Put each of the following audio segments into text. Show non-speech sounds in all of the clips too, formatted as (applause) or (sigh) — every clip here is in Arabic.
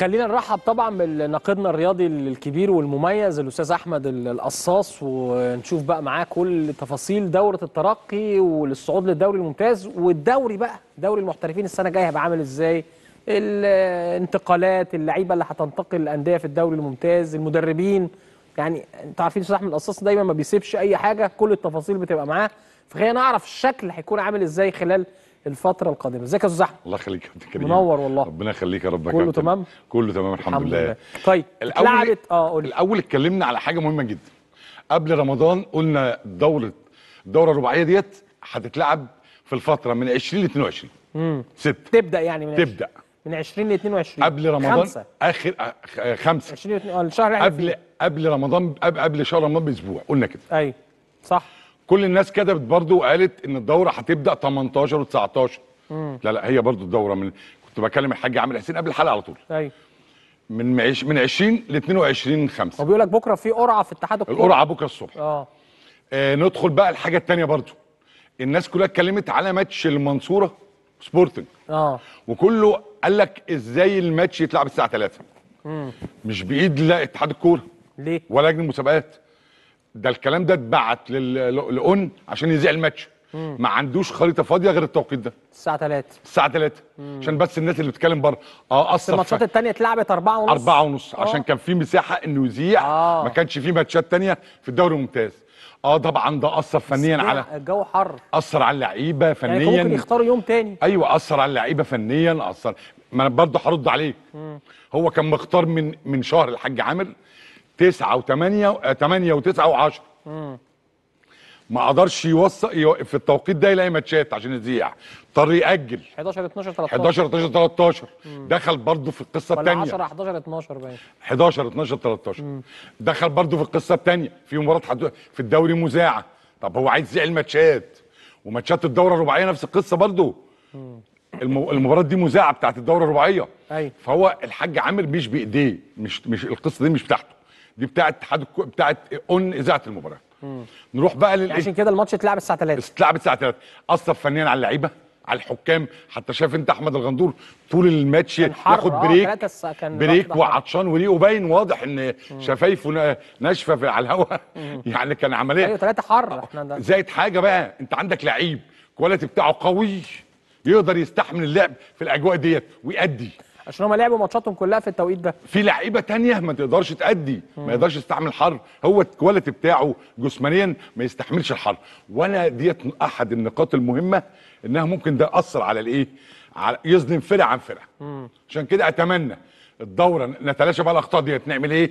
خلينا نرحب طبعا بالناقدنا الرياضي الكبير والمميز الاستاذ احمد القصاص ونشوف بقى معاه كل تفاصيل دوره الترقي والصعود للدوري الممتاز والدوري بقى دوري المحترفين السنه الجايه هيبقى عامل ازاي الانتقالات اللعيبه اللي هتنتقل الانديه في الدوري الممتاز المدربين يعني انتوا عارفين الاستاذ احمد القصاص دايما ما بيسيبش اي حاجه كل التفاصيل بتبقى معاه فخلينا نعرف الشكل هيكون عامل ازاي خلال الفتره القادمه ازيك يا استاذ احمد الله يخليك يا كريم منور والله ربنا يخليك يا رب كله كابتن كله تمام كله تمام الحمد, الحمد لله. لله طيب الاول لعبت اه قول الاول اتكلمنا على حاجه مهمه جدا قبل رمضان قلنا دوره الدوره الرباعيه ديت هتتلعب في الفتره من 20 ل 22 امم 6 تبدا يعني من تبدا من 20 ل 22 قبل رمضان خمسة. اخر آه، آه، خمسة 20 اه الشهر قبل فيه. قبل رمضان قبل شهر رمضان باسبوع قلنا كده ايوه صح كل الناس كتبت برضو وقالت ان الدوره هتبدا 18 و19 لا لا هي برضو الدوره من كنت بكلم الحاج عامر حسين قبل الحلقه على طول ايوه من معيش من 20 ل 22 5 هو بيقول لك بكره في قرعه في اتحاد الكوره القرعه بكره الصبح اه, آه، ندخل بقى الحاجه الثانيه برضو الناس كلها اتكلمت على ماتش المنصوره سبورتنج اه وكله قال لك ازاي الماتش يتلعب الساعه 3 مم. مش بايد لا اتحاد الكوره ليه ولا لجنه المسابقات ده الكلام ده اتبعت لاون عشان يذيع الماتش ما عندوش خريطه فاضيه غير التوقيت ده الساعه 3 الساعه 3 عشان بس الناس اللي بتتكلم بره اه اثر الماتشات الثانيه اتلعبت 4 ونص 4 ونص آه. عشان كان في مساحه انه يذيع آه. ما كانش في ماتشات ثانيه في الدوري الممتاز اه طبعا ده اثر فنيا على الجو حر اثر على اللعيبه يعني فنيا يعني ممكن يختاروا يوم تاني ايوه اثر على اللعيبه فنيا اثر ما انا برضه هرد عليه مم. هو كان مختار من من شهر الحاج عامر 9 و8 8 و9 و10 ما قدرش يوصل في التوقيت ده يلاقي ماتشات عشان يذيع اضطر ياجل 11 12 13 11 12 13 مم. دخل برضه في القصه الثانيه 10 11 12 باين 11 12 13 مم. دخل برضه في القصه الثانيه في مباراه حد... في الدوري مذاعه طب هو عايز يذيع الماتشات وماتشات الدوره الرباعيه نفس القصه برضه المباراه دي مذاعه بتاعت الدوره الرباعيه ايوه فهو الحاج عامر مش بايديه مش مش القصه دي مش بتاعته دي بتاعه اتحاد بتاعه اون اذاعه المباراه نروح بقى لل عشان كده الماتش اتلعب الساعه 3 اتلعب الساعه 3 اثر فنيا على اللعيبه على الحكام حتى شايف انت احمد الغندور طول الماتش ياخد آه، بريك كان بريك وعطشان وليه باين واضح ان شفايفه ناشفه على الهواء (laughs) يعني كان عمليه ايوه ثلاثه حر زائد حاجه بقى انت عندك لعيب كواليتي بتاعه قوي يقدر يستحمل اللعب في الاجواء ديت ويأدي عشان هم لعبوا ماتشاتهم كلها في التوقيت ده في لعيبه ثانيه ما تقدرش تأدي ما يقدرش يستحمل الحر هو الكواليتي بتاعه جسمانيا ما يستحملش الحر وانا ديت احد النقاط المهمه انها ممكن ده ياثر على الايه على يظلم فرقه عن فرقه عشان كده اتمنى الدوره نتلاشى بقى الاخطاء ديت نعمل ايه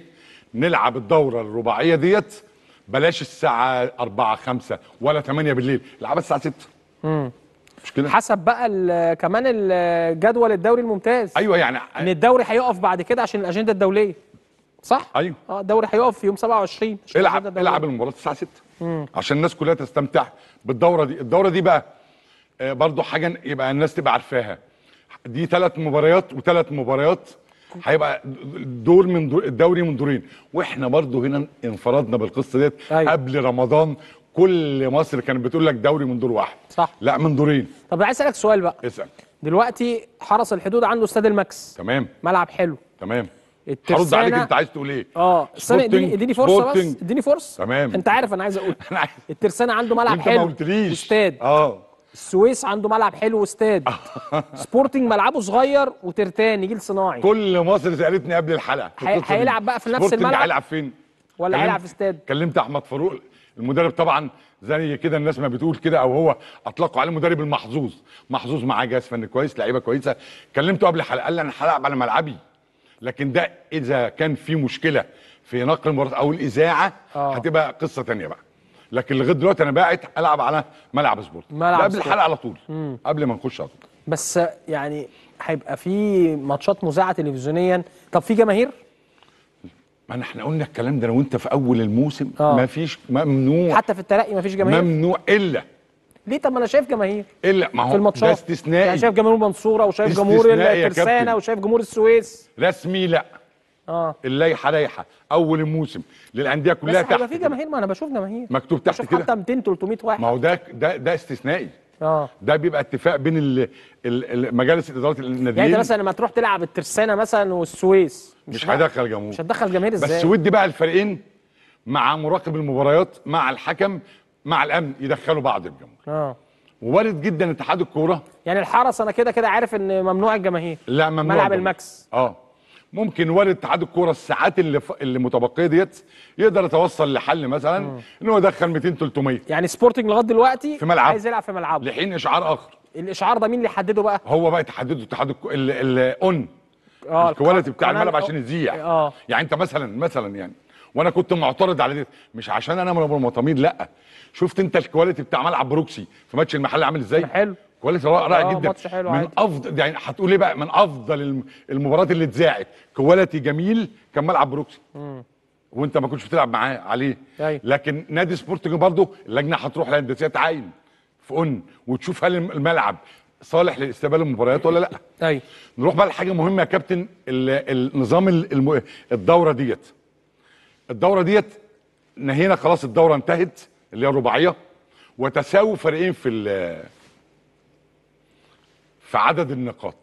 نلعب الدوره الرباعيه ديت بلاش الساعه 4 5 ولا 8 بالليل العبها الساعه 6 امم مشكلة. حسب بقى كمان الجدول الدوري الممتاز ايوه يعني ان الدوري هيقف بعد كده عشان الاجنده الدوليه صح ايوه اه الدوري هيقف في يوم 27 العب العب المباراه الساعه 6 مم. عشان الناس كلها تستمتع بالدوره دي الدوره دي بقى آه برضو حاجه يبقى الناس تبقى عارفاها دي ثلاث مباريات وثلاث مباريات هيبقى دور من دور الدوري من دورين واحنا برضو هنا انفردنا بالقصه ديت أيوة. قبل رمضان كل مصر كانت بتقول لك دوري من دور واحد صح لا من دورين طب عايز اسالك سؤال بقى اسال دلوقتي حرس الحدود عنده استاد الماكس تمام ملعب حلو تمام هرد عليك انت عايز تقول ايه اه استنى اديني اديني فرصه بس اديني فرصه تمام انت عارف انا عايز اقول (laughs) انا عايز الترسانه عنده ملعب حلو انت واستاد اه السويس عنده ملعب حلو واستاد آه. (laughs) سبورتنج ملعبه صغير وترتان جيل صناعي كل مصر سالتني قبل الحلقه هيلعب بقى في نفس الملعب هيلعب فين ولا هيلعب في استاد كلمت احمد فاروق المدرب طبعا زي كده الناس ما بتقول كده او هو اطلقوا عليه المدرب المحظوظ محظوظ معاه جهاز فني كويس لعيبه كويسه كلمته قبل الحلقه قال لي انا هلعب على ملعبي لكن ده اذا كان في مشكله في نقل المباراه او الاذاعه آه. هتبقى قصه ثانيه بقى لكن لغايه دلوقتي انا باعت العب على ملعب سبورت ملعب قبل الحلقه على طول مم. قبل ما نخش على طول بس يعني هيبقى في ماتشات مذاعه تلفزيونيا طب في جماهير ما احنا قلنا الكلام ده انا وانت في اول الموسم آه. ما فيش ممنوع حتى في الترقي ما فيش جماهير ممنوع الا ليه طب ما انا شايف جماهير الا ما هو ده استثنائي يعني شايف جمهور المنصوره وشايف جمهور الترسانه وشايف جمهور السويس رسمي لا اه اللائحه لائحه اول الموسم للانديه كلها بس تحت في جماهير ما انا بشوف جماهير مكتوب تحت كده حتى 200 300 واحد ما هو ده ده ده استثنائي اه ده بيبقى اتفاق بين مجالس الادارات الناديين يعني انت مثلا لما تروح تلعب الترسانه مثلا والسويس مش هيدخل جمهور مش هتدخل جماهير ازاي بس ودي بقى الفريقين مع مراقب المباريات مع الحكم مع الامن يدخلوا بعض الجمهور اه ووارد جدا اتحاد الكوره يعني الحرس انا كده كده عارف ان ممنوع الجماهير لا ممنوع ملعب الماكس اه ممكن وارد اتحاد الكوره الساعات اللي ف... اللي متبقيه ديت يقدر يتوصل لحل مثلا ان هو يدخل 200 300 يعني سبورتنج لغايه دلوقتي في ملعب عايز يلعب في ملعبه لحين اشعار اخر الاشعار ده مين اللي حدده بقى هو بقى تحدده اتحاد الاون اه الكواليتي بتاع الملعب آه. عشان يذيع اه يعني انت مثلا مثلا يعني وانا كنت معترض على دي مش عشان انا مطمئن لا شفت انت الكواليتي بتاع ملعب بروكسي في ماتش المحل عامل ازاي حلو كواليتي رائع آه، جدا ماتش حلو من افضل يعني هتقول ايه بقى من افضل المباريات اللي اتذاعت كواليتي جميل كان ملعب بروكسي وانت ما كنتش بتلعب معاه عليه أي. لكن نادي سبورتنج برضه اللجنه هتروح للاندسيه تعاين في اون وتشوف هل الملعب صالح لاستقبال المباريات ولا لا ايوه نروح بقى لحاجه مهمه يا كابتن النظام الدوره ديت الدوره ديت نهينا خلاص الدوره انتهت اللي هي الرباعيه وتساوي فريقين في في عدد النقاط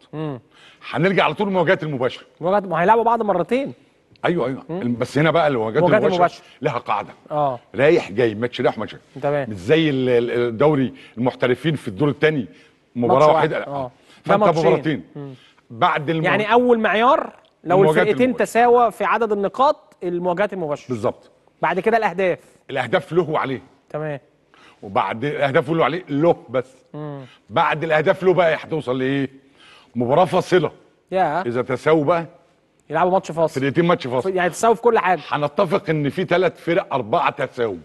هنرجع على طول المواجهات المباشره مواجهات ما هيلعبوا بعض مرتين ايوه ايوه مم. بس هنا بقى المواجهات المباشره, المباشرة. لها قاعده اه رايح جاي ماتش رايح ماتش تمام مش زي الدوري المحترفين في الدور الثاني مباراه واحده اه فانت مباراتين بعد المو... يعني اول معيار لو الفرقتين تساوى في عدد النقاط المواجهات المباشره بالظبط بعد كده الاهداف الاهداف له وعليه تمام وبعد الاهداف اللي عليه له بس مم. بعد الاهداف له بقى هتوصل لايه؟ مباراه فاصله يا اذا تساووا بقى يلعبوا ماتش فاصل فرقتين ماتش فاصل يعني تساووا في كل حاجه هنتفق ان في ثلاث فرق اربعه تساووا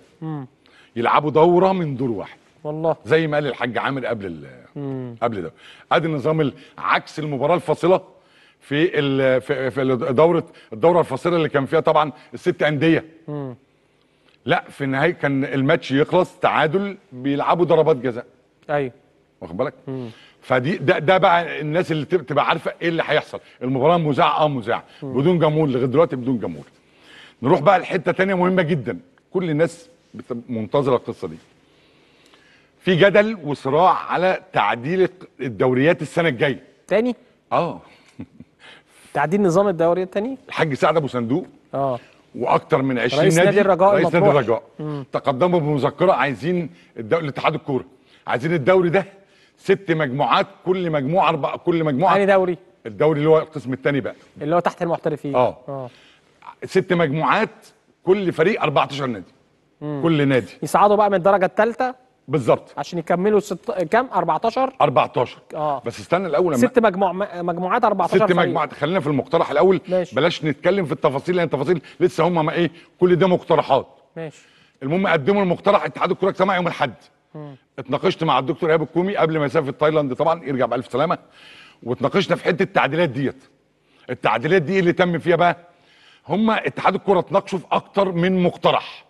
يلعبوا دوره من دور واحد والله زي ما قال الحاج عامر قبل ال قبل ده ادي نظام عكس المباراه الفاصله في في دوره الدوره الفاصله اللي كان فيها طبعا الست انديه لا في النهايه كان الماتش يخلص تعادل بيلعبوا ضربات جزاء ايوه واخد بالك فدي ده, ده بقى الناس اللي تبقى عارفه ايه اللي هيحصل المباراه مذاعه اه مذاعه بدون جمهور لغايه دلوقتي بدون جمهور نروح بقى لحته ثانيه مهمه جدا كل الناس منتظره القصه دي في جدل وصراع على تعديل الدوريات السنه الجايه تاني اه تعديل نظام الدوريات تاني الحاج سعد ابو صندوق اه واكتر من 20 رئيس نادي, نادي الرجاء رئيس نادي الرجاء تقدموا بمذكره عايزين الدوري الاتحاد الكوره عايزين الدوري ده ست مجموعات كل مجموعه اربع كل مجموعه يعني دوري الدوري اللي هو القسم الثاني بقى اللي هو تحت المحترفين اه اه ست مجموعات كل فريق 14 نادي مم. كل نادي يصعدوا بقى من الدرجه الثالثه بالظبط عشان يكملوا ست... كام 14 14 اه بس استنى الاول ست مجموع مجموعات 14 ست مجموعات خلينا في المقترح الاول ماشي. بلاش نتكلم في التفاصيل لان التفاصيل لسه هم ما ايه كل ده مقترحات ماشي المهم قدموا المقترح اتحاد الكره اجتمع يوم الاحد اتناقشت مع الدكتور ايهاب الكومي قبل ما يسافر تايلاند طبعا يرجع بالف سلامه واتناقشنا في حته التعديلات ديت التعديلات دي إيه اللي تم فيها بقى هم اتحاد الكره اتناقشوا في اكتر من مقترح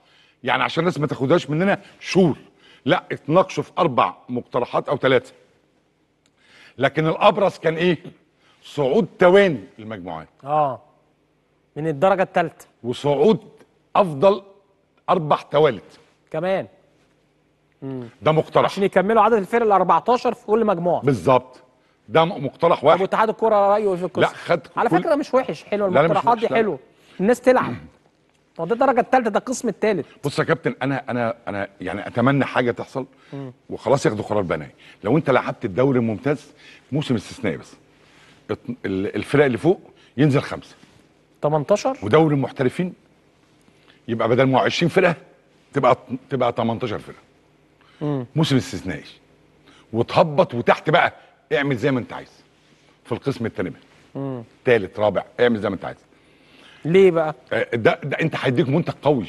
يعني عشان الناس ما تاخدهاش مننا شور لا اتناقشوا في اربع مقترحات او ثلاثه لكن الابرز كان ايه صعود تواني المجموعات اه من الدرجه الثالثه وصعود افضل اربع توالت كمان مم. ده مقترح عشان يكملوا عدد الفرق ال 14 في كل مجموعه بالظبط ده مقترح واحد طب واتحاد الكوره رايه في القصه لا خد على كل... فكره مش وحش حلو المقترحات دي حلوه الناس تلعب (clears throat) هو ده الدرجه الثالثه ده القسم الثالث بص يا كابتن انا انا انا يعني اتمنى حاجه تحصل وخلاص ياخدوا قرار بناء لو انت لعبت الدوري الممتاز موسم استثنائي بس الفرق اللي فوق ينزل خمسه 18 ودوري المحترفين يبقى بدل ما 20 فرقه تبقى تبقى 18 فرقه موسم استثنائي وتهبط وتحت بقى اعمل زي ما انت عايز في القسم الثاني ثالث رابع اعمل زي ما انت عايز ليه بقى آه، ده, ده انت هيديك منتج قوي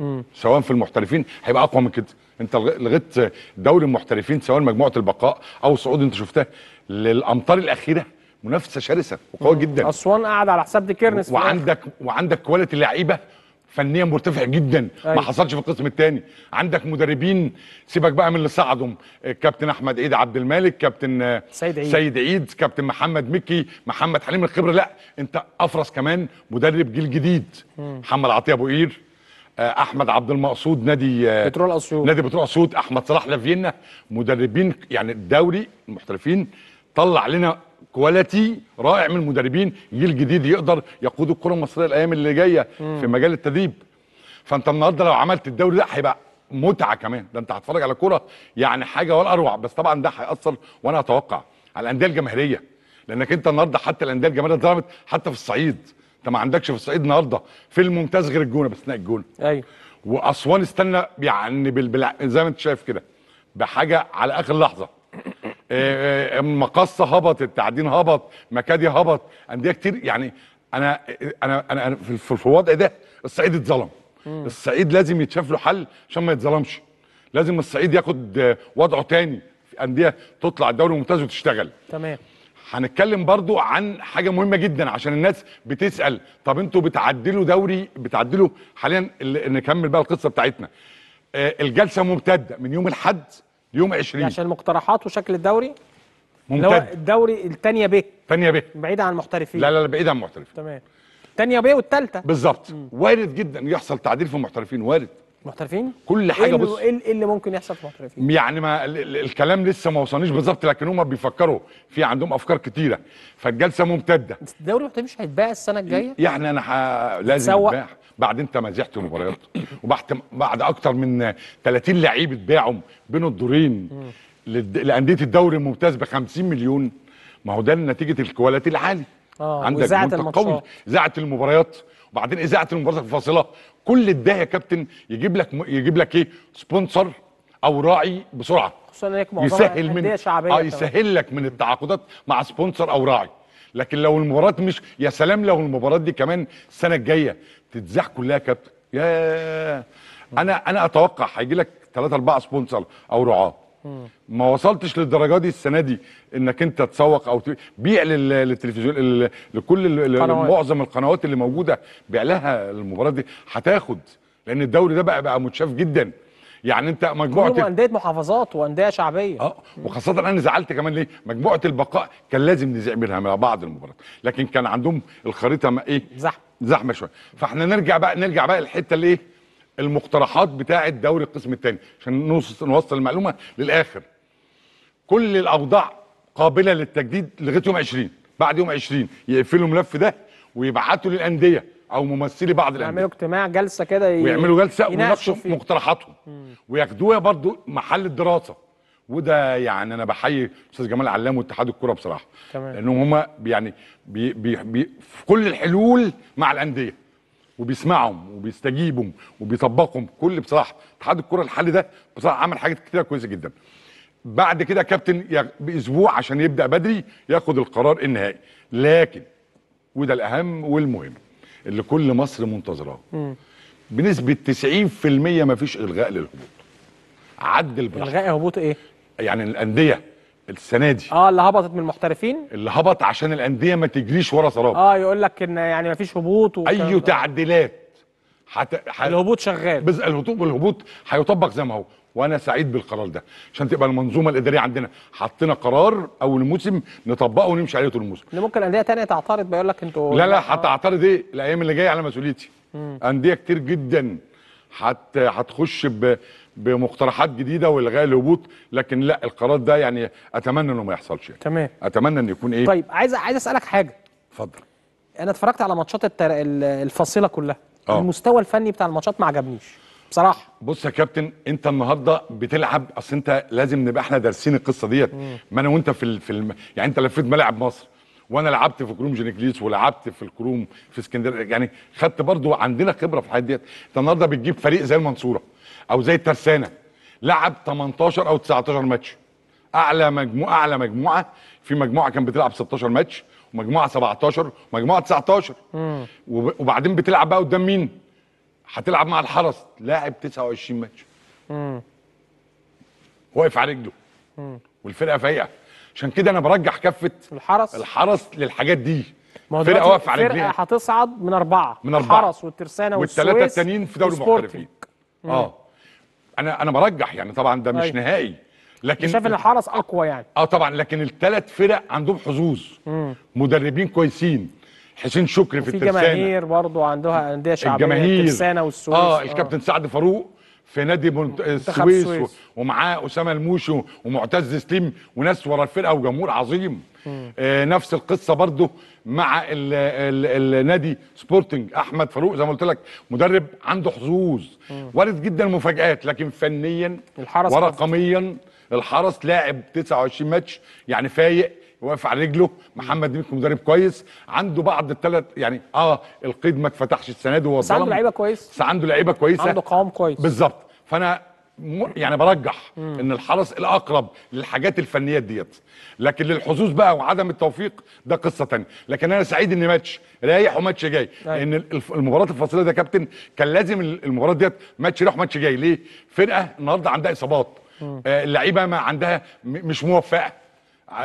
مم. سواء في المحترفين هيبقى اقوى من كده انت لغيت دوري المحترفين سواء مجموعه البقاء او الصعود انت شفتها للامطار الاخيره منافسه شرسه وقويه جدا اسوان قاعد على حساب دي كيرنس وعندك وعندك كواليتي لعيبه فنيا مرتفع جدا أيوة. ما حصلش في القسم الثاني عندك مدربين سيبك بقى من اللي صعدهم الكابتن آه، احمد عيد عبد الملك كابتن آه، سيد عيد سيد عيد كابتن محمد مكي محمد حليم الخبره لا انت افرس كمان مدرب جيل جديد مم. محمد عطيه ابو قير آه، احمد عبد المقصود نادي بترول اسيوط نادي بترول اسيوط احمد صلاح لافينا مدربين يعني الدوري المحترفين طلع لنا كواليتي رائع من المدربين جيل جديد يقدر يقود الكره المصريه الايام اللي جايه في مجال التدريب فانت النهارده لو عملت الدوري ده هيبقى متعه كمان ده انت هتتفرج على كره يعني حاجه ولا اروع بس طبعا ده هياثر وانا اتوقع على الانديه الجماهيريه لانك انت النهارده حتى الانديه الجماهيريه ظلمت حتى في الصعيد انت ما عندكش في الصعيد النهارده في الممتاز غير الجونه باستثناء الجونه ايوه واسوان استنى يعني بالبلع... زي ما انت شايف كده بحاجه على اخر لحظه المقصه آه، آه، هبطت التعدين هبط مكادي هبط انديه كتير يعني انا انا انا, في, في الوضع ده الصعيد اتظلم الصعيد لازم يتشاف له حل عشان ما يتظلمش لازم الصعيد ياخد آه، وضعه تاني في انديه تطلع الدوري الممتاز وتشتغل تمام هنتكلم برضو عن حاجه مهمه جدا عشان الناس بتسال طب انتوا بتعدلوا دوري بتعدلوا حاليا نكمل بقى القصه بتاعتنا الجلسه ممتده من يوم الاحد يوم 20 عشان المقترحات وشكل الدوري ممتاز اللي هو الدوري الثانيه ب ثانيه ب بعيد عن المحترفين لا لا لا بعيد عن المحترفين تمام الثانيه ب والثالثه بالظبط وارد جدا يحصل تعديل في المحترفين وارد محترفين كل إيه حاجه بص إيه, ايه اللي ممكن يحصل في المحترفين يعني ما الكلام لسه ما وصلنيش بالظبط لكن هم بيفكروا في عندهم افكار كتيره فالجلسه ممتده بس الدوري المحترفين مش هيتباع السنه الجايه يعني انا ح... لازم يتباع بعد انت مزحت المباريات مباريات وبعد بعد اكتر من 30 لعيب اتباعوا بين الدورين لانديه الدوري الممتاز ب 50 مليون ما هو ده نتيجه الكواليتي العالي آه عندك اذاعه الماتشات اذاعه المباريات وبعدين اذاعه المباريات الفاصله كل الداهيه يا كابتن يجيب لك يجيب لك ايه سبونسر او راعي بسرعه خصوصا انك معظمها يسهل من شعبيه اه يسهل لك من التعاقدات مع سبونسر او راعي لكن لو المباراه مش يا سلام لو المباراه دي كمان السنه الجايه تتزاح كلها يا كابتن يا انا انا اتوقع هيجي لك ثلاثه اربعه سبونسر او رعاه ما وصلتش للدرجه دي السنه دي انك انت تسوق او بيع للتلفزيون لكل معظم القنوات اللي موجوده بيع لها المباراه دي هتاخد لان الدوري ده بقى بقى متشاف جدا يعني انت مجموعه كلهم انديه محافظات وانديه شعبيه اه وخاصه انا زعلت كمان ليه مجموعه البقاء كان لازم نزع منها مع بعض المباريات لكن كان عندهم الخريطه ما ايه زحمه زحمه شويه فاحنا نرجع بقى نرجع بقى الحته اللي ايه المقترحات بتاعه دوري القسم الثاني عشان نوصل المعلومه للاخر كل الاوضاع قابله للتجديد لغايه يوم 20 بعد يوم 20 يقفلوا الملف ده ويبعتوا للانديه او ممثلي بعض الانديه يعملوا اجتماع جلسه كده ي... ويعملوا جلسه ويناقشوا مقترحاتهم وياخدوها برضو محل الدراسه وده يعني انا بحيي استاذ جمال علام واتحاد الكوره بصراحه تمام لانهم هم يعني بي بي بي في كل الحلول مع الانديه وبيسمعهم وبيستجيبهم وبيطبقهم كل بصراحه اتحاد الكوره الحل ده بصراحه عمل حاجات كتيره كويسه جدا بعد كده كابتن باسبوع عشان يبدا بدري ياخد القرار النهائي لكن وده الاهم والمهم اللي كل مصر منتظراه بنسبه 90% ما فيش الغاء للهبوط عدل براحتك الغاء هبوط ايه يعني الانديه السنه دي اه اللي هبطت من المحترفين اللي هبط عشان الانديه ما تجريش ورا سراب اه يقول لك ان يعني ما فيش هبوط اي تعديلات حت... ح... الهبوط شغال بس الهبوط الهبوط هيطبق زي ما هو وانا سعيد بالقرار ده عشان تبقى المنظومه الاداريه عندنا حطينا قرار اول موسم نطبقه ونمشي عليه طول الموسم ممكن انديه ثانيه تعترض بيقول لك انتوا لا لا هتعترض ايه الايام اللي جايه على مسؤوليتي انديه كتير جدا هت هتخش ب... بمقترحات جديده والغاء الهبوط لكن لا القرار ده يعني اتمنى انه ما يحصلش يعني. تمام اتمنى انه يكون ايه طيب عايز عايز اسالك حاجه اتفضل انا اتفرجت على ماتشات التر... الفاصله كلها أوه. المستوى الفني بتاع الماتشات ما عجبنيش بصراحه بص يا كابتن انت النهارده بتلعب اصل انت لازم نبقى احنا دارسين القصه ديت ما انا وانت في ال... في الم... يعني انت لفيت ملاعب مصر وانا لعبت في كروم جينيكليس ولعبت في الكروم في اسكندريه يعني خدت برضو عندنا خبره في الحاجات ديت انت النهارده بتجيب فريق زي المنصوره او زي الترسانه لعب 18 او 19 ماتش اعلى مجموعه اعلى مجموعه في مجموعه كانت بتلعب 16 ماتش ومجموعه 17 ومجموعه 19 مم. وبعدين بتلعب بقى قدام مين؟ هتلعب مع الحرس لاعب 29 ماتش امم واقف على رجله والفرقه فايقه عشان كده انا برجح كفه الحرس الحرس للحاجات دي ما هو فرقه واقفه على رجليها هتصعد من اربعه من اربعه الحرس والترسانه والسويس والثلاثه التانيين في دوري المحترفين اه انا انا برجح يعني طبعا ده مش أي. طيب. نهائي لكن شايف ان الحرس اقوى يعني اه طبعا لكن الثلاث فرق عندهم حظوظ مدربين كويسين حسين شكري في الترسانه في جماهير برضه عندها انديه شعبيه الترسانه والسويس آه،, اه الكابتن سعد فاروق في نادي منت... السويس و... ومعاه اسامه الموشي ومعتز سليم وناس ورا الفرقه وجمهور عظيم آه نفس القصه برضه مع ال... ال... النادي سبورتنج احمد فاروق زي ما قلت لك مدرب عنده حظوظ وارد جدا المفاجات لكن فنيا الحرس ورقميا الحرس لاعب 29 ماتش يعني فايق واقف على رجله محمد ميكو مدرب كويس عنده بعض الثلاث يعني اه القيد ما اتفتحش السنه دي وهو بس عنده لعيبه كويس بس عنده لعيبه كويسه عنده قوام كويس بالظبط فانا يعني برجح مم. ان الحرس الاقرب للحاجات الفنيات ديت لكن للحظوظ بقى وعدم التوفيق ده قصه ثانيه لكن انا سعيد ان ماتش رايح وماتش جاي أيوة. لان المباراه الفاصله ده كابتن كان لازم المباراه ديت ماتش رايح وماتش جاي ليه فرقه النهارده عندها اصابات آه اللعيبه ما عندها مش موفقه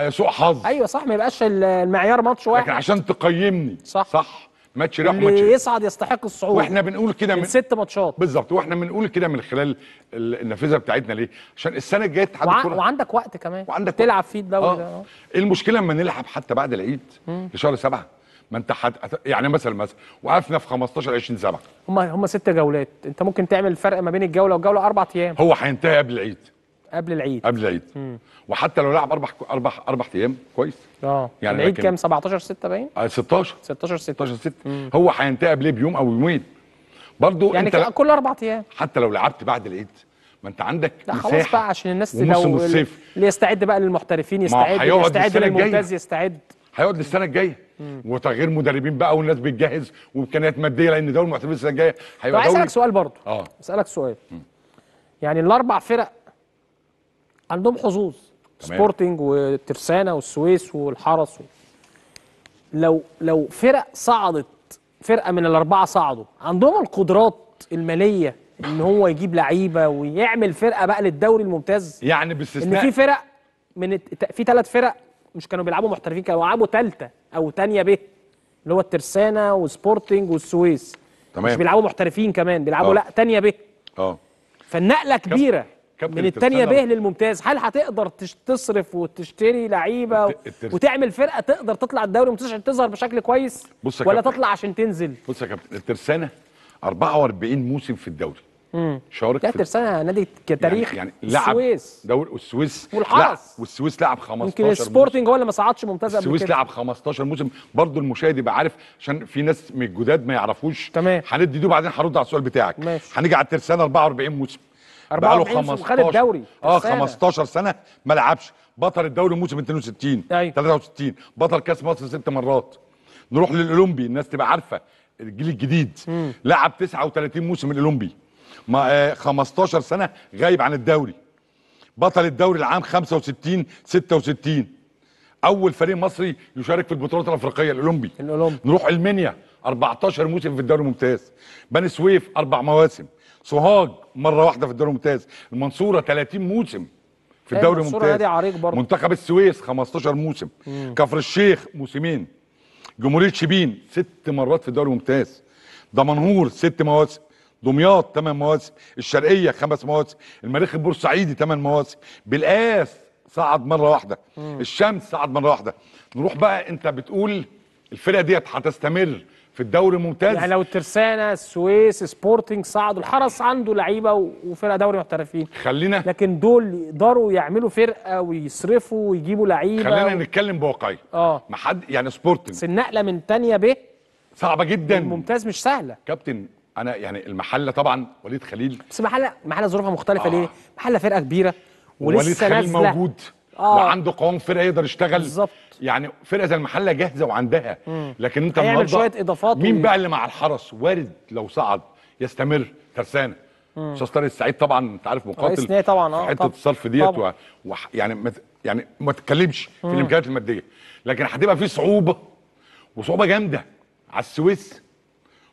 سوء حظ ايوه صح ما يبقاش المعيار ماتش واحد لكن عشان تقيمني صح صح ماتش راح ماتش اللي يصعد يستحق الصعود واحنا بنقول كده من, من ست ماتشات بالظبط واحنا بنقول كده من خلال النافذه بتاعتنا ليه؟ عشان السنه الجايه تحدد وع... وعندك وقت كمان وعندك تلعب وقت. فيه الدوري آه. ده آه. المشكله لما نلعب حتى بعد العيد في شهر سبعه ما انت حد... يعني مثلا مثلا وقفنا في 15 20 سبعه هم هم ست جولات انت ممكن تعمل فرق ما بين الجوله والجوله اربع ايام هو هينتهي قبل العيد قبل العيد قبل العيد مم. وحتى لو لعب اربع اربع اربع ايام كويس اه يعني العيد كام 17 6 باين 16 16 6 16 6 هو هينتهي قبل بيوم او يومين برضه يعني انت كل اربع ايام حتى لو لعبت بعد العيد ما انت عندك لا خلاص بقى عشان الناس لو الصيف. اللي يستعد بقى للمحترفين يستعد يستعد للممتاز يستعد هيقعد للسنه الجايه وتغيير مدربين بقى والناس بتجهز وامكانيات ماديه لان دوري المحترفين السنه الجايه هيبقى دوري اسالك سؤال برضه اه اسالك سؤال مم. يعني الاربع فرق عندهم حظوظ سبورتنج وترسانة والسويس والحرس و... لو لو فرق صعدت فرقة من الأربعة صعدوا عندهم القدرات المالية ان هو يجيب لعيبه ويعمل فرقه بقى للدوري الممتاز يعني باستثناء ان في فرق من في ثلاث فرق مش كانوا بيلعبوا محترفين كانوا بيلعبوا ثالثه او ثانيه ب اللي هو الترسانه وسبورتنج والسويس تمام مش بيلعبوا محترفين كمان بيلعبوا أوه. لا ثانيه ب اه فالنقله كبيره من الثانيه ب للممتاز هل هتقدر تصرف وتشتري لعيبه الترس... وتعمل فرقه تقدر تطلع الدوري الممتاز عشان تظهر بشكل كويس بص ولا تطلع عشان تنزل بص يا كابتن الترسانه 44 موسم في الدوري شارك لا ترسانة نادي كتاريخ يعني, يعني لعب السويس دوري السويس والحرس والسويس لعب 15 ممكن السبورتنج هو اللي ما صعدش ممتاز قبل السويس لعب 15 موسم برضه المشاهد يبقى عارف عشان في ناس من الجداد ما يعرفوش تمام هندي دي وبعدين هرد على السؤال بتاعك ماشي هنيجي على الترسانة 44 موسم بقاله 15 الدوري اه 15 سنه ما لعبش بطل الدوري موسم 62 أيوة. 63 بطل كاس مصر ست مرات نروح للاولمبي الناس تبقى عارفه الجيل الجديد مم. لعب 39 موسم الاولمبي ما 15 آه، سنه غايب عن الدوري بطل الدوري العام 65 66 اول فريق مصري يشارك في البطولات الافريقيه الاولمبي الاولمبي نروح المنيا 14 موسم في الدوري الممتاز بني سويف اربع مواسم سوهاج مره واحده في الدوري الممتاز المنصوره 30 موسم في الدوري الممتاز منتخب السويس 15 موسم مم. كفر الشيخ موسمين جمهوريه شبين ست مرات في الدوري الممتاز دمنهور ست مواسم دمياط ثمان مواسم الشرقيه خمس مواسم المريخ البورسعيدي ثمان مواسم بالقاس صعد مره واحده مم. الشمس صعد مره واحده نروح بقى انت بتقول الفرقه ديت هتستمر في الدوري ممتاز يعني لو الترسانه السويس سبورتنج صعدوا الحرس عنده لعيبه وفرقه دوري محترفين خلينا لكن دول يقدروا يعملوا فرقه ويصرفوا ويجيبوا لعيبه خلينا و... نتكلم بواقعيه اه ما حد يعني سبورتنج بس النقله من ثانيه ب صعبه جدا ممتاز مش سهله كابتن انا يعني المحله طبعا وليد خليل بس محله محله ظروفها مختلفه آه. ليه محله فرقه كبيره ولسه وليد خليل موجود آه. وعنده قوام فرقه يقدر يشتغل بالظبط يعني فرقه زي المحله جاهزه وعندها مم. لكن انت النهارده شويه اضافات مين بقى اللي مع الحرس وارد لو صعد يستمر ترسانه استاذ طارق السعيد طبعا انت عارف مقاتل طبعا اه حته الصرف ديت و... و... يعني مت... يعني ما تتكلمش في الامكانيات الماديه لكن هتبقى في صعوبه وصعوبه جامده على السويس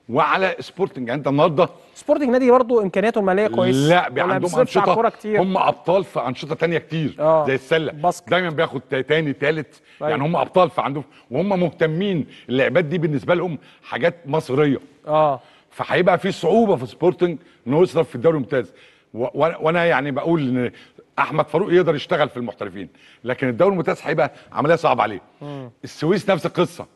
وعلى سبورتنج يعني انت النهارده سبورتنج نادي برضه امكانياته الماليه كويسه لا عندهم انشطه كتير. هم ابطال في انشطه تانية كتير آه. زي السله بسك. دايما بياخد تاني تالت أيوة. يعني هم ابطال فعندهم وهم مهتمين اللعبات دي بالنسبه لهم حاجات مصريه اه فهيبقى في صعوبه في سبورتنج انه يصرف في الدوري الممتاز وانا يعني بقول ان احمد فاروق يقدر يشتغل في المحترفين لكن الدوري الممتاز هيبقى عمليه صعبه عليه مم. السويس نفس القصه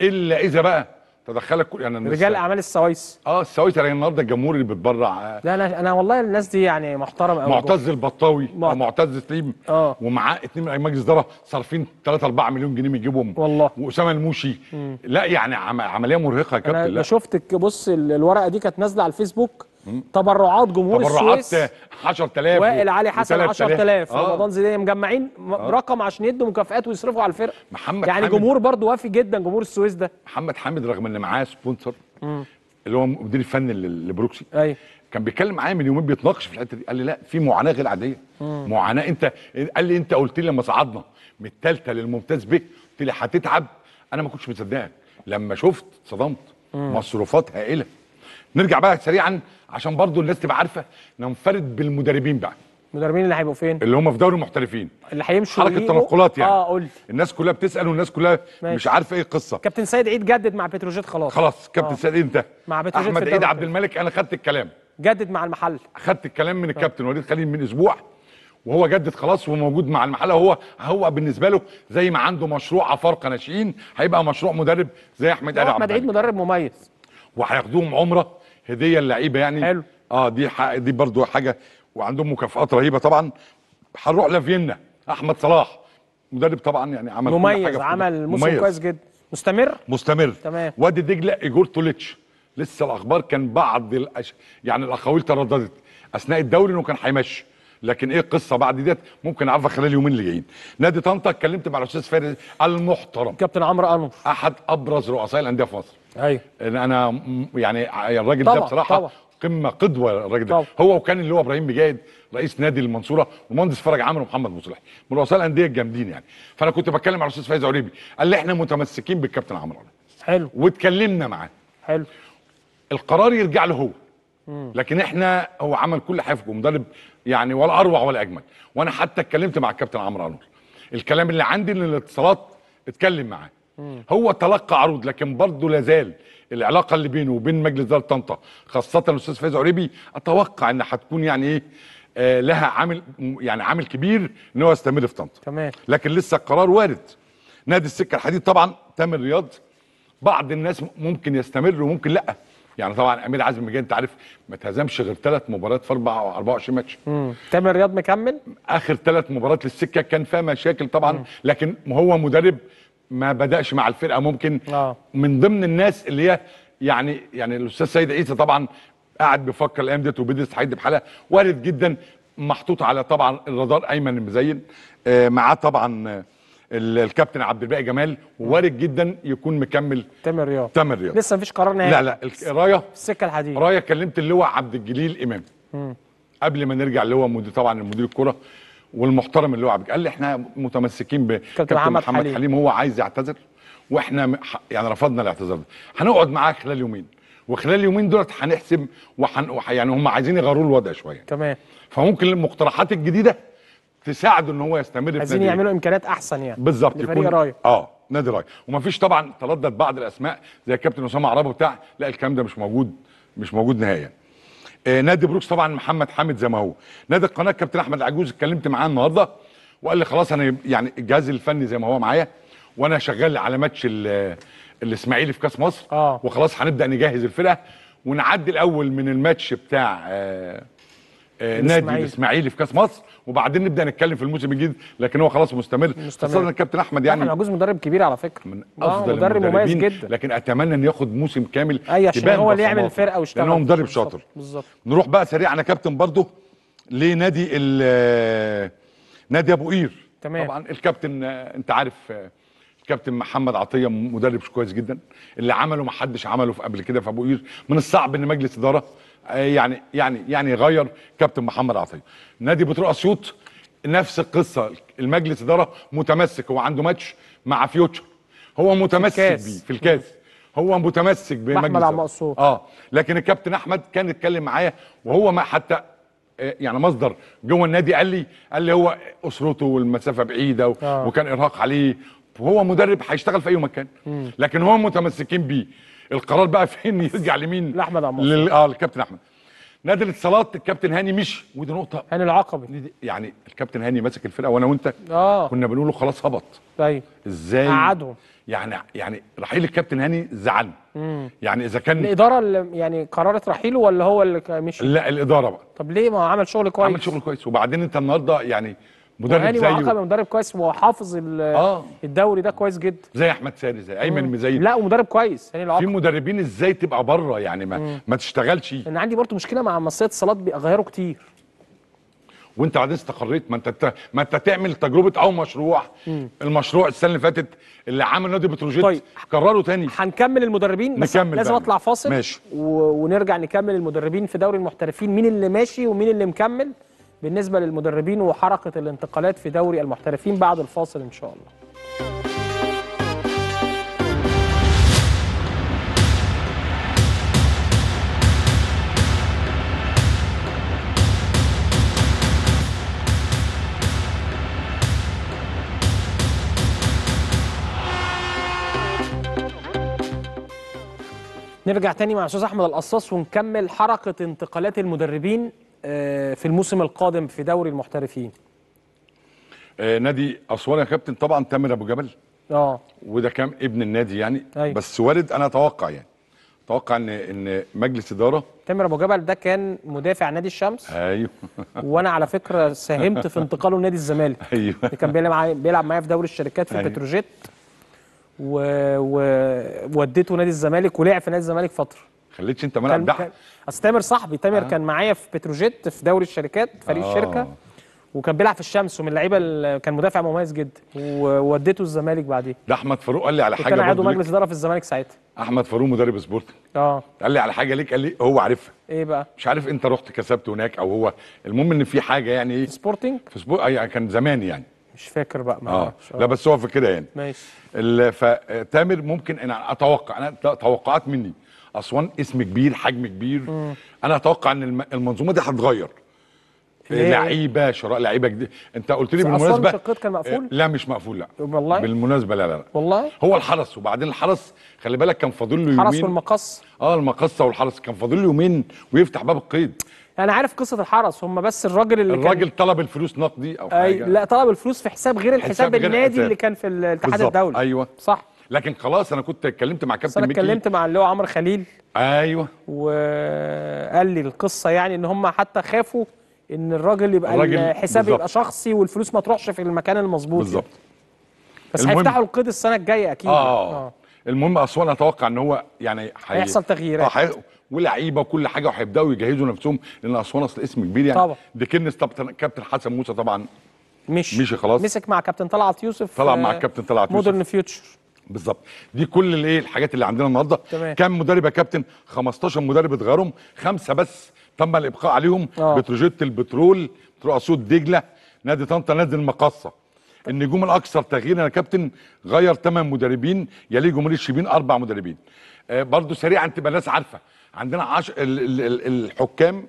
الا اذا بقى تدخلك كل يعني رجال اعمال السويس اه السويس يعني النهارده الجمهور اللي بيتبرع آه. لا لا انا والله الناس دي يعني محترمه قوي معتز البطاوي ومعتز آه، معتز سليم اه ومعاه اثنين من مجلس اداره صارفين 3 4 مليون جنيه من جيبهم والله واسامه الموشي مم. لا يعني عم... عمليه مرهقه يا كابتن انا شفت بص الورقه دي كانت نازله على الفيسبوك تبرعات جمهور تبرعات السويس 10000 وائل علي حسن 10000 آه. رمضان زيدان مجمعين آه. رقم عشان يدوا مكافئات ويصرفوا على الفرقه محمد يعني حمد. جمهور برضه وافي جدا جمهور السويس ده محمد حامد رغم ان معاه سبونسر اللي هو مدير الفني لبروكسي ايوه كان بيتكلم معايا من يومين بيتناقش في الحته دي قال لي لا في معاناه غير عاديه معاناه انت قال لي انت قلت لي لما صعدنا من الثالثه للممتاز بك قلت لي هتتعب انا ما كنتش مصدقك لما شفت صدمت مصروفات هائله نرجع بقى سريعا عشان برضو الناس تبقى عارفه ننفرد بالمدربين بقى المدربين اللي هيبقوا فين؟ اللي هم في دوري المحترفين اللي هيمشوا حركه التنقلات يعني اه قول الناس كلها بتسال والناس كلها ماشي. مش عارفه ايه القصه كابتن سيد عيد جدد مع بتروجيت خلاص خلاص كابتن آه. سيد انت مع بتروجيت احمد عيد عبد الملك انا خدت الكلام جدد مع المحل خدت الكلام من آه. الكابتن وليد خليل من اسبوع وهو جدد خلاص وموجود مع المحله هو هو بالنسبه له زي ما عنده مشروع افارقه ناشئين هيبقى مشروع مدرب زي احمد علي عبد احمد عيد مدرب مميز وهياخدوهم عمره هديه اللعيبه يعني حلو اه دي دي برضو حاجه وعندهم مكافآت رهيبه طبعا هنروح لفيينا احمد صلاح مدرب طبعا يعني عمل مميز حاجة عمل موسم كويس جدا مستمر مستمر تمام وادي دجله ايجور توليتش لسه الاخبار كان بعض الأش... يعني الاقاويل ترددت اثناء الدوري انه كان هيمشي لكن ايه القصه بعد ديت ممكن اعرفها خلال اليومين اللي جايين نادي طنطا اتكلمت مع الاستاذ فارس المحترم كابتن عمرو انور احد ابرز رؤساء الانديه في مصر ايوه انا يعني الراجل ده بصراحه طبع. قمه قدوه الراجل ده هو وكان اللي هو ابراهيم مجاهد رئيس نادي المنصوره ومهندس فرج عمرو محمد مصلحي من رؤساء الانديه الجامدين يعني فانا كنت بتكلم على الاستاذ فايز عريبي قال لي احنا متمسكين بالكابتن عمرو حلو واتكلمنا معاه حلو القرار يرجع له هو لكن احنا هو عمل كل حاجه ومدرب يعني ولا اروع ولا اجمل وانا حتى اتكلمت مع الكابتن عمرو انور الكلام اللي عندي ان الاتصالات اتكلم معاه هو تلقى عروض لكن برضه لازال العلاقه اللي بينه وبين مجلس اداره طنطا خاصه الاستاذ فايز عريبي اتوقع ان هتكون يعني ايه آه لها عامل يعني عامل كبير ان هو يستمر في طنطا تمام لكن لسه القرار وارد نادي السكه الحديد طبعا تم الرياض بعض الناس ممكن يستمر وممكن لا يعني طبعا امير عزم مجاهد انت عارف ما اتهزمش غير ثلاث مباريات في اربع او 24 ماتش تامر رياض مكمل اخر ثلاث مباريات للسكه كان فيها مشاكل طبعا مم. لكن هو مدرب ما بداش مع الفرقه ممكن آه. من ضمن الناس اللي هي يعني يعني الاستاذ سيد عيسى طبعا قاعد بيفكر الايام ديت وبيدرس تحدي بحالها وارد جدا محطوط على طبعا الرادار ايمن المزين آه معاه طبعا آه، الكابتن عبد الباقي جمال وارد جدا يكون مكمل تامر رياض تامر رياض لسه مفيش قرار نهائي لا لا الرايه السكه الحديد رايه كلمت اللي هو عبد الجليل امام قبل ما نرجع اللي هو مدير طبعا المدير الكره والمحترم اللي هو عبد قال لي احنا متمسكين بكابتن محمد حليم. حليم هو عايز يعتذر واحنا يعني رفضنا الاعتذار ده هنقعد معاه خلال يومين وخلال يومين دولت هنحسب وحن يعني هم عايزين يغيروا الوضع شويه تمام فممكن المقترحات الجديده تساعده ان هو يستمر في عايزين يعملوا إيه؟ امكانيات احسن يعني بالظبط يكون رايه اه نادي رايه ومفيش طبعا تردد بعض الاسماء زي الكابتن اسامه عرابه بتاع لا الكلام ده مش موجود مش موجود نهائيا آه، نادي بروكس طبعا محمد حامد زي ما هو نادي القناه كابتن احمد العجوز اتكلمت معاه النهارده وقال لي خلاص انا يعني الجهاز الفني زي ما هو معايا وانا شغال على ماتش الاسماعيلي في كاس مصر آه. وخلاص هنبدا نجهز الفرقه ونعدي الاول من الماتش بتاع آه آه، نادي الاسماعيلي في كاس مصر وبعدين نبدا نتكلم في الموسم الجديد لكن هو خلاص مستمر خاصه الكابتن احمد يعني احمد عجوز مدرب كبير على فكره من آه، افضل مدرب مميز جدا لكن اتمنى انه ياخد موسم كامل ايوه عشان هو اللي يعمل الفرقه ويشتغل لان هو مدرب شاطر بالظبط نروح بقى سريعا يا كابتن برضه لنادي ال آه، نادي ابو قير تمام طبعا الكابتن انت عارف الكابتن محمد عطيه مدرب كويس جدا اللي عمله ما حدش عمله في قبل كده في ابو قير من الصعب ان مجلس اداره آه، يعني يعني يعني غير كابتن محمد عطيه نادي بترول اسيوط نفس القصه المجلس اداره متمسك هو عنده ماتش مع فيوتشر هو متمسك بيه في الكاس هو متمسك بمجلس محمد اه لكن الكابتن احمد كان اتكلم معايا وهو ما حتى آه، يعني مصدر جوه النادي قال لي قال لي هو اسرته والمسافه بعيده آه. وكان ارهاق عليه وهو مدرب هيشتغل في اي مكان لكن هم متمسكين بيه القرار بقى فين يرجع لمين (laughs) لاحمد عمار لل... اه الكابتن احمد نادي الاتصالات الكابتن هاني مشي ودي نقطه هاني العقبي يعني الكابتن هاني ماسك الفرقه وانا وانت اه كنا بنقول له خلاص هبط طيب ازاي قعدهم يعني يعني رحيل الكابتن هاني زعلنا يعني اذا كان الاداره اللي يعني قررت رحيله ولا هو اللي مشي لا الاداره بقى طب ليه ما هو عمل شغل كويس عمل شغل كويس وبعدين انت النهارده يعني مدرب زيه عقبه مدرب كويس وحافظ آه. الدوري ده كويس جدا زي احمد ساري زي ايمن مزيد لا ومدرب كويس يعني في مدربين ازاي تبقى بره يعني ما, ما تشتغلش انا عندي برضه مشكله مع مصريه اتصالات بيغيروا كتير وانت بعدين استقريت ما انت ما انت تعمل تجربه او مشروع مم. المشروع السنه اللي فاتت اللي عمل نادي بتروجيت طيب. كرره تاني هنكمل المدربين بس نكمل لازم بقى. اطلع فاصل ماشي. و... ونرجع نكمل المدربين في دوري المحترفين مين اللي ماشي ومين اللي مكمل بالنسبة للمدربين وحركة الانتقالات في دوري المحترفين بعد الفاصل إن شاء الله نرجع تاني مع استاذ احمد القصاص ونكمل حركه انتقالات المدربين آه، في الموسم القادم في دوري المحترفين آه، نادي اسوان يا كابتن طبعا تامر ابو جبل اه وده كان ابن النادي يعني أيوة. بس وارد انا اتوقع يعني اتوقع ان ان مجلس اداره تامر ابو جبل ده كان مدافع نادي الشمس ايوه (laughs) وانا على فكره ساهمت في انتقاله لنادي الزمالك (laughs) ايوه كان بيلعب معايا بيلعب معايا في دوري الشركات في أيوه. بتروجيت ووديته و... نادي الزمالك ولعب في نادي الزمالك فتره خليتش انت ملعب بحر اصل تامر صاحبي تامر آه. كان معايا في بتروجيت في دوري الشركات فريق آه. الشركه وكان بيلعب في الشمس ومن اللعيبه كان مدافع مميز جدا ووديته الزمالك بعديه ده احمد فاروق قال لي على حاجه كان عضو مجلس اداره في الزمالك ساعتها احمد فاروق مدرب سبورتنج اه قال لي على حاجه ليك قال لي هو عارفها ايه بقى مش عارف انت رحت كسبت هناك او هو المهم ان في حاجه يعني ايه سبورتنج في سبورت يعني كان زمان يعني مش فاكر بقى آه. آه. لا بس هو في كده يعني ماشي فتامر ممكن انا اتوقع انا توقعات مني اسوان اسم كبير حجم كبير مم. انا اتوقع ان المنظومه دي هتتغير لعيبه شراء لعيبه جديد انت قلت لي بالمناسبه التنقيط كان مقفول آه، لا مش مقفول لا والله بالمناسبه لا لا لا والله هو الحرس وبعدين الحرس خلي بالك كان فاضل له يومين الحرس والمقص اه المقصه والحرس كان فاضل له يومين ويفتح باب القيد انا عارف قصه الحرس هم بس الراجل اللي الراجل كان... طلب الفلوس نقدي او حاجه أي لا طلب الفلوس في حساب غير الحساب حساب النادي الحساب. اللي كان في الاتحاد الدولي ايوه صح لكن خلاص انا كنت اتكلمت مع كابتن ميكي انا اتكلمت مع اللي هو عمرو خليل ايوه وقال لي القصه يعني ان هم حتى خافوا ان الراجل يبقى الراجل الحساب بالزبط. يبقى شخصي والفلوس ما تروحش في المكان المظبوط يعني. بالظبط بس المهم... هيفتحوا القيد السنه الجايه اكيد اه, آه. المهم اسوان اتوقع ان هو يعني حي... هيحصل تغييرات آه حي... ولعيبه وكل حاجه وهيبداوا يجهزوا نفسهم لان اسوان اصل اسم كبير يعني طبعا دي كنس طب... كابتن حسن موسى طبعا مشي مشي خلاص مسك مع كابتن طلعت يوسف طلع مع آه، كابتن طلعت يوسف مودرن فيوتشر بالظبط دي كل الايه الحاجات اللي عندنا النهارده تمام. كم مدرب يا كابتن 15 مدرب اتغيرهم خمسه بس تم الابقاء عليهم آه. بتروجيت البترول بترول دجله نادي طنطا نادي المقاصه النجوم الاكثر تغييرا يا كابتن غير ثمان مدربين يلي جمهوريه شبين اربع مدربين آه برضو سريعا تبقى الناس عارفه عندنا عش... ال... ال... الحكام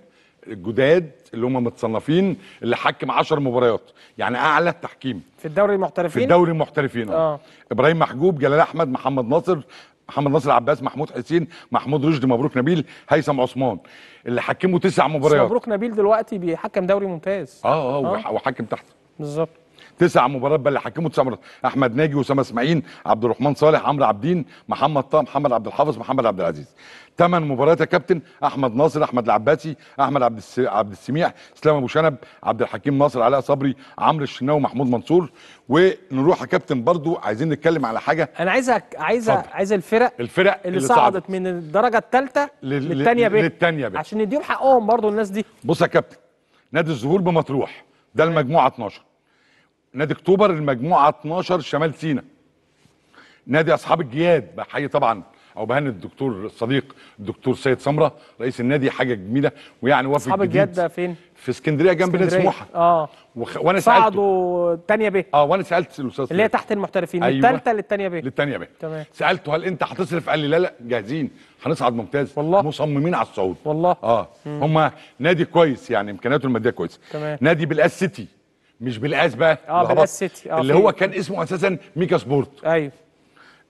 الجداد اللي هم متصنفين اللي حكم 10 مباريات يعني اعلى التحكيم في الدوري المحترفين في الدوري المحترفين آه. اه ابراهيم محجوب جلال احمد محمد ناصر محمد ناصر عباس محمود حسين محمود رشدي مبروك نبيل هيثم عثمان اللي حكموا تسع مباريات مبروك نبيل دلوقتي بيحكم دوري ممتاز اه اه, آه. وحكم تحت بالظبط تسع مباريات بل حكمه تسع مباريات احمد ناجي واسامه اسماعيل عبد الرحمن صالح عمرو عبدين محمد طه محمد عبد الحافظ محمد عبد العزيز ثمان مباريات يا كابتن احمد ناصر احمد العباسي احمد عبد الس... عبد السميع اسلام ابو شنب عبد الحكيم ناصر علاء صبري عمرو الشناوي محمود منصور ونروح يا كابتن برضو عايزين نتكلم على حاجه انا عايزك عايز عايز الفرق الفرق اللي, اللي صعدت, من الدرجه الثالثه للثانيه ب للثانيه بيت عشان نديهم حقهم برضو الناس دي بص يا كابتن نادي الزهور بمطروح ده المجموعه 12 نادي اكتوبر المجموعه 12 شمال سينا نادي اصحاب الجياد بحيي طبعا او بهن الدكتور الصديق الدكتور سيد سمره رئيس النادي حاجه جميله ويعني وافق اصحاب الجياد ده فين؟ في اسكندريه جنب نادي سموحه اه وخ... وانا سالته صعدوا الثانيه ب اه وانا سالت الاستاذ اللي هي تحت المحترفين أيوة. الثالثه للثانيه ب للثانيه ب تمام سالته هل انت هتصرف قال لي لا لا جاهزين هنصعد ممتاز والله مصممين على الصعود والله اه هم نادي كويس يعني امكانياته الماديه كويسه تمام نادي بالاس سيتي مش بالاس بقى اه بالاس سيتي آه اللي هو كان اسمه اساسا ميكا سبورت ايوه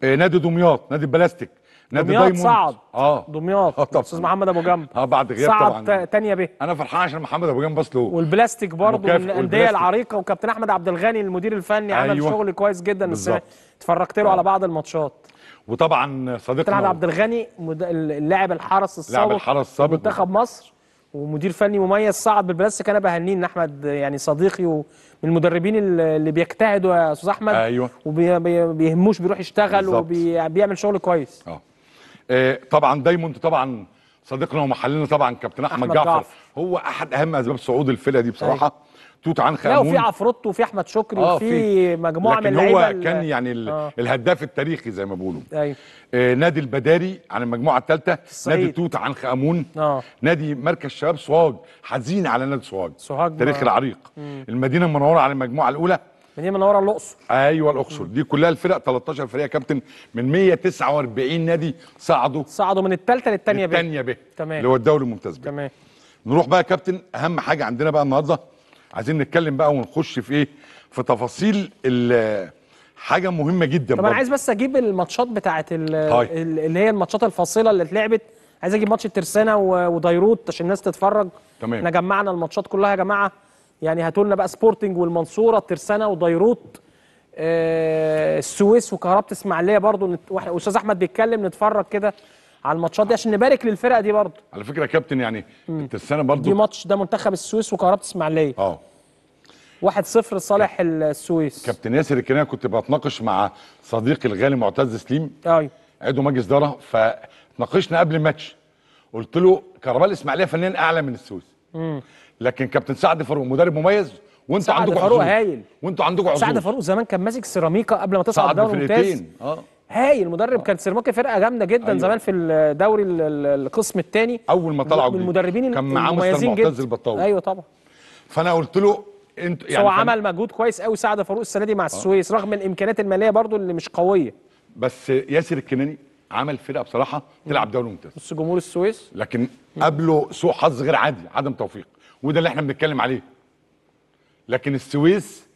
آه نادي دمياط نادي البلاستيك نادي دايموند صعد اه دمياط آه استاذ محمد ابو جنب اه بعد غياب صعد طبعا تانية به انا فرحان عشان محمد ابو جنب اصله والبلاستيك برضه من الانديه العريقه وكابتن احمد عبد الغني المدير الفني عمل أيوة. شغل كويس جدا السنه اتفرجت له آه. على بعض الماتشات وطبعا صديقنا كابتن احمد عبد الغني اللاعب الحرس السابق لاعب الحرس السابق منتخب مصر ومدير فني مميز صعد بالبلاستيك انا بهنيه ان احمد يعني صديقي ومن المدربين اللي بيجتهدوا يا استاذ احمد ايوه وبيهموش بيروح يشتغل وبيعمل شغل كويس آه. اه طبعا دايموند طبعا صديقنا ومحللنا طبعا كابتن احمد, أحمد جعفر. جعفر هو احد اهم اسباب صعود الفيله دي بصراحه أيوة. توت عنخ امون لا وفي عفروتو وفي احمد شكري آه وفي مجموعه من اللعيبه هو كان يعني آه. الهداف التاريخي زي ما بيقولوا ايوه آه نادي البداري عن المجموعه الثالثه نادي توت عنخ امون آه. نادي مركز شباب سوهاج حزين على نادي سوهاج سوهاج تاريخ ما. العريق مم. المدينه المنوره على المجموعه الاولى المدينه المنوره الاقصر ايوه الاقصر دي كلها الفرق 13 فريق يا كابتن من 149 نادي صعدوا صعدوا من الثالثه للثانيه ب الثانيه ب تمام اللي هو الدوري الممتاز ب تمام نروح بقى يا كابتن اهم حاجه عندنا بقى النهارده عايزين نتكلم بقى ونخش في ايه في تفاصيل حاجه مهمه جدا طب انا عايز بس اجيب الماتشات بتاعه اللي هي الماتشات الفاصله اللي اتلعبت عايز اجيب ماتش الترسانه وديروت عشان الناس تتفرج تمام احنا جمعنا الماتشات كلها يا جماعه يعني هاتوا لنا بقى سبورتنج والمنصوره الترسانه وديروت آه السويس وكهربت اسماعيليه برضه نت... استاذ احمد بيتكلم نتفرج كده على الماتشات دي عشان نبارك للفرقه دي برضه على فكره يا كابتن يعني انت السنه برضه دي ماتش ده منتخب السويس وكهرباء اسماعيليه اه 1-0 صالح السويس كابتن ياسر الكناني كنت بتناقش مع صديقي الغالي معتز سليم ايوه عضو مجلس اداره فتناقشنا قبل الماتش قلت له كهرباء الاسماعيليه فنيا اعلى من السويس مم. لكن كابتن سعد فاروق مدرب مميز وانت سعد عزوز هايل وانتوا عندكم عزوز سعد فاروق زمان كان ماسك سيراميكا قبل ما تصعد دوري ممتاز اه هاي المدرب آه. كان سيراميكا فرقه جامده جدا أيوة. زمان في الدوري القسم الثاني اول ما طلعوا من المدربين كان معاه مستر معتز البطاوي ايوه طبعا فانا قلت له انت يعني هو عمل مجهود كويس قوي ساعد فاروق السنه دي مع آه. السويس آه. رغم الامكانيات الماليه برضو اللي مش قويه بس ياسر الكناني عمل فرقه بصراحه تلعب دوري ممتاز بص جمهور السويس لكن قبله سوء حظ غير عادي عدم توفيق وده اللي احنا بنتكلم عليه لكن السويس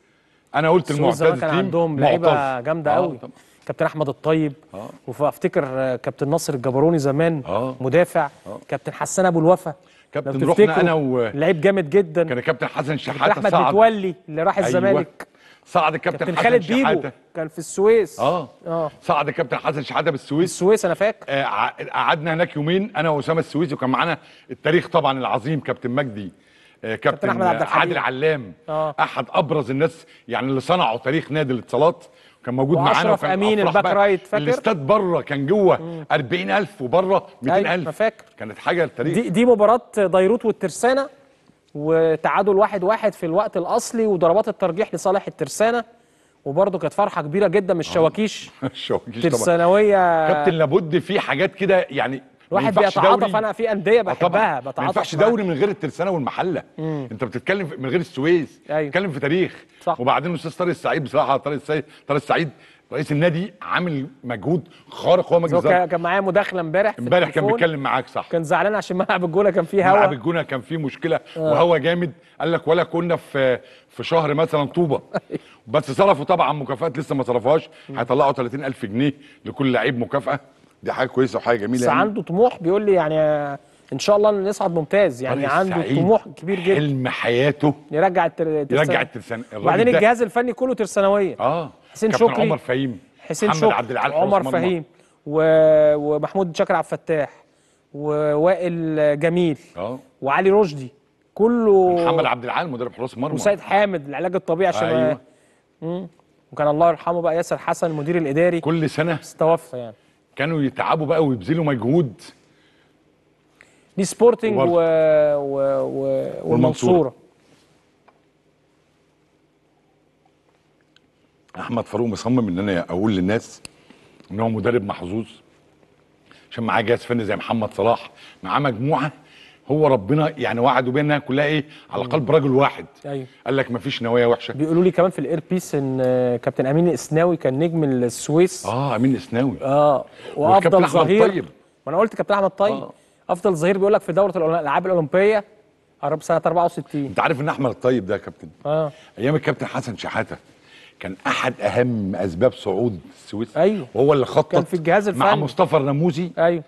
انا قلت المعتز كان عندهم لعيبه جامده قوي آه كابتن احمد الطيب آه. وفافتكر كابتن ناصر الجبروني زمان آه. مدافع آه. كابتن حسان ابو الوفا كابتن رحنا انا و لعيب جامد جدا كان كابتن حسن شحاته احمد متولي اللي راح أيوة. الزمالك صعد الكابتن كابتن حسن خالد بيبو كان في السويس اه اه صعد الكابتن حسن شحاته بالسويس السويس انا فاكر آه قعدنا هناك يومين انا واسامه السويسي وكان معانا التاريخ طبعا العظيم كابتن مجدي آه كابتن, كابتن احمد عبد الحليم عادل علام آه. احد ابرز الناس يعني اللي صنعوا تاريخ نادي الاتصالات كان موجود معانا وكان امين الباك رايت فاكر الاستاد بره كان جوه 40000 وبره 200000 أيوة، فاكر كانت حاجه للتاريخ دي دي مباراه ديروت والترسانه وتعادل واحد واحد في الوقت الاصلي وضربات الترجيح لصالح الترسانه وبرده كانت فرحه كبيره جدا من آه. الشواكيش (laughs) الشواكيش طبعا كابتن لابد في حاجات كده يعني واحد بيتعاطف انا في انديه آه، بحبها بتعاطف ما ينفعش دوري من غير الترسانه والمحله مم. انت بتتكلم من غير السويس أيوه. بتتكلم في تاريخ صح. وبعدين الاستاذ طارق السعيد بصراحه طارق السعيد طارق السعيد رئيس النادي عامل مجهود خارق هو مجهود كان معايا مداخله امبارح امبارح كان بيتكلم معاك صح كان زعلان عشان ملعب الجونه كان فيه هوا ملعب الجونه كان فيه مشكله آه. وهوا جامد قال لك ولا كنا في في شهر مثلا طوبه (laughs) أيوه. بس صرفوا طبعا مكافآت لسه ما صرفوهاش هيطلعوا 30000 جنيه لكل لعيب مكافاه دي حاجه كويسه وحاجه جميله بس يعني. عنده طموح بيقول لي يعني ان شاء الله نصعد ممتاز يعني عنده طموح كبير جدا حلم حياته يرجع التر... يرجع الترسانويه وبعدين الجهاز الفني كله ترسانويه اه حسين شكري عمر فهيم حسين شكري عبد العال عمر فهيم و... ومحمود شاكر عبد الفتاح ووائل جميل اه وعلي رشدي كله محمد عبد العال مدرب حراس المرمى وسيد حامد العلاج الطبيعي عشان ايوه وكان الله يرحمه بقى ياسر حسن المدير الاداري كل سنه استوفى يعني كانوا يتعبوا بقى ويبذلوا مجهود دي سبورتنج و... و... و... والمنصوره احمد فاروق مصمم ان انا اقول للناس ان هو مدرب محظوظ عشان معاه جهاز فني زي محمد صلاح معاه مجموعه هو ربنا يعني وعدوا بينا انها كلها ايه على قلب رجل واحد ايوه قال لك مفيش نوايا وحشه بيقولوا لي كمان في الاير بيس ان كابتن امين الاسناوي كان نجم السويس اه امين الاسناوي اه وافضل ظهير طيب. ما انا قلت كابتن احمد طيب آه. افضل ظهير بيقول لك في دوره الالعاب الاولمبيه قرب سنه 64 انت عارف ان احمد الطيب ده يا كابتن اه ايام الكابتن حسن شحاته كان احد اهم اسباب صعود السويس ايوه وهو اللي خطط كان في الجهاز الفني مع مصطفى الرموزي ايوه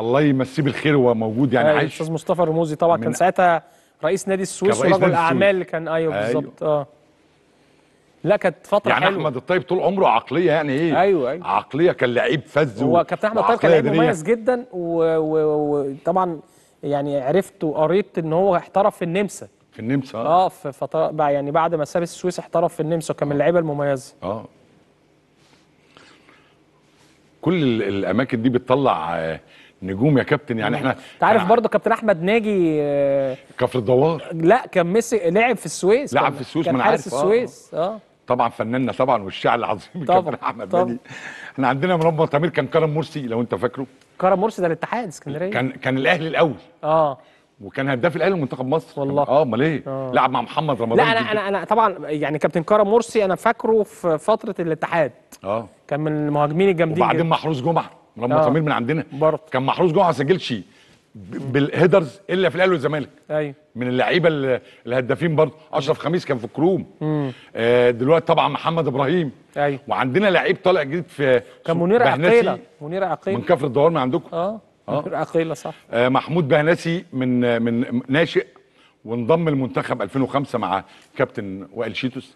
الله يمسيه بالخير وهو موجود يعني آه، عايش الاستاذ مصطفى رموزي طبعا كان ساعتها رئيس نادي السويس ورجل اعمال كان أيوه،, ايوه بالظبط اه لا كانت فتره يعني حلوه يعني احمد الطيب طول عمره عقليه يعني ايه ايوه ايوه عقليه كان لعيب فذ هو كابتن احمد الطيب كان لعيب مميز جدا وطبعا يعني عرفت وقريت ان هو احترف في النمسا في النمسا اه, آه، في فتره يعني بعد ما ساب السويس احترف في النمسا وكان من آه. اللعيبه المميزه اه كل الاماكن دي بتطلع نجوم يا كابتن يعني احنا انت عارف برضه كابتن احمد ناجي آه، كفر الدوار لا كان مسك لعب في السويس لعب في السويس من عارف السويس آه. اه طبعا فناننا طبعا والشاعر العظيم (laughs) طبعا كابتن احمد طبعا. ناجي احنا عندنا مربى طمير كان كرم مرسي لو انت فاكره كرم مرسي ده الاتحاد اسكندريه كان كان الاهلي الاول اه وكان هداف الاهلي ومنتخب مصر والله اه امال ايه آه. لعب مع محمد رمضان لا انا انا انا طبعا يعني كابتن كرم مرسي انا فاكره في فتره الاتحاد اه كان من المهاجمين الجامدين وبعدين محروس جمعه مرمى آه. طمير من عندنا برضه كان محروس جوه ما سجلش بالهيدرز الا في الاهلي والزمالك ايوه من اللعيبه الهدافين برضه اشرف خميس كان في الكروم آه دلوقتي طبعا محمد ابراهيم ايوه وعندنا لعيب طالع جديد في كان منير عقيله منير عقيله من كفر الدوار من عندكم اه, آه. منير عقيله صح آه محمود بهناسي من من ناشئ وانضم المنتخب 2005 مع كابتن وائل شيتوس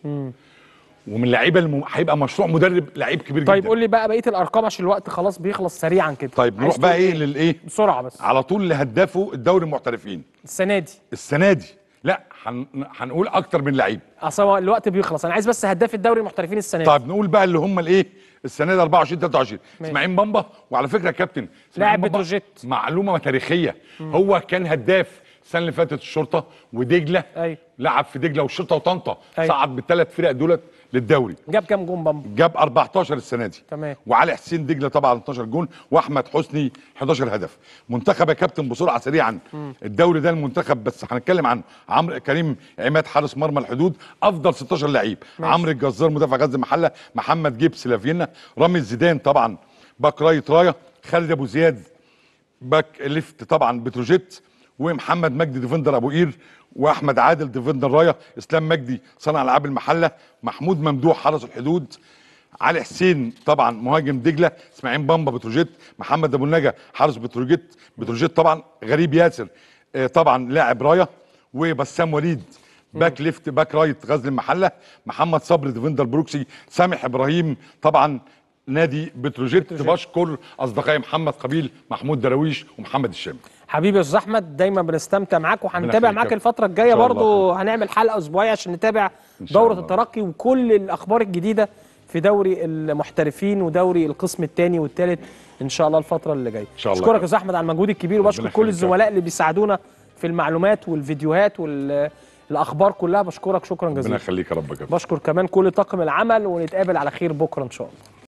ومن لعيبه الم... هيبقى مشروع مدرب لعيب كبير طيب جدا طيب قول لي بقى بقيه الارقام عشان الوقت خلاص بيخلص سريعا كده طيب نروح بقى إيه, ايه للايه بسرعه بس على طول لهدافه الدوري المحترفين السنه دي السنه دي لا هن... هنقول اكتر من لعيب اصل الوقت بيخلص انا عايز بس هداف الدوري المحترفين السنه دي طيب نقول بقى اللي هم الايه السنه دي 24 23 اسماعيل بامبا وعلى فكره كابتن لاعب بتروجيت معلومه تاريخيه مم. هو كان هداف السنه اللي فاتت الشرطه ودجله أي. أيوه. لعب في دجله والشرطه وطنطا أي. أيوه. صعد بالثلاث فرق دولت للدوري جاب كام جون بامبا جاب 14 السنه دي تمام وعلي حسين دجله طبعا 12 جون واحمد حسني 11 هدف منتخب يا كابتن بسرعه سريعا الدوري ده المنتخب بس هنتكلم عن عمرو كريم عماد حارس مرمى الحدود افضل 16 لعيب عمرو الجزار مدافع غزل المحله محمد جيبس لافينا رامي زيدان طبعا باك رايت رايه خالد ابو زياد باك ليفت طبعا بتروجيت ومحمد مجدي ديفندر ابو قير واحمد عادل ديفندر رايه اسلام مجدي صانع العاب المحله محمود ممدوح حرس الحدود علي حسين طبعا مهاجم دجله اسماعيل بامبا بتروجيت محمد ابو النجا حارس بتروجيت بتروجيت طبعا غريب ياسر آه، طبعا لاعب رايه وبسام وليد باك ليفت باك رايت غزل المحله محمد صبري ديفندر بروكسي سامح ابراهيم طبعا نادي بتروجيت بشكر اصدقائي محمد قبيل محمود درويش ومحمد الشامي حبيبي يا استاذ احمد دايما بنستمتع معاك وهنتابع معاك الفتره الجايه برضو هنعمل حلقه اسبوعيه عشان نتابع دوره الترقي وكل الاخبار الجديده في دوري المحترفين ودوري القسم الثاني والثالث ان شاء الله الفتره اللي جايه اشكرك يا استاذ احمد على المجهود الكبير وبشكر كل الزملاء اللي بيساعدونا في المعلومات والفيديوهات والاخبار كلها بشكرك شكرا جزيلا ربنا يخليك يا رب بشكر كمان كل طاقم العمل ونتقابل على خير بكره ان شاء الله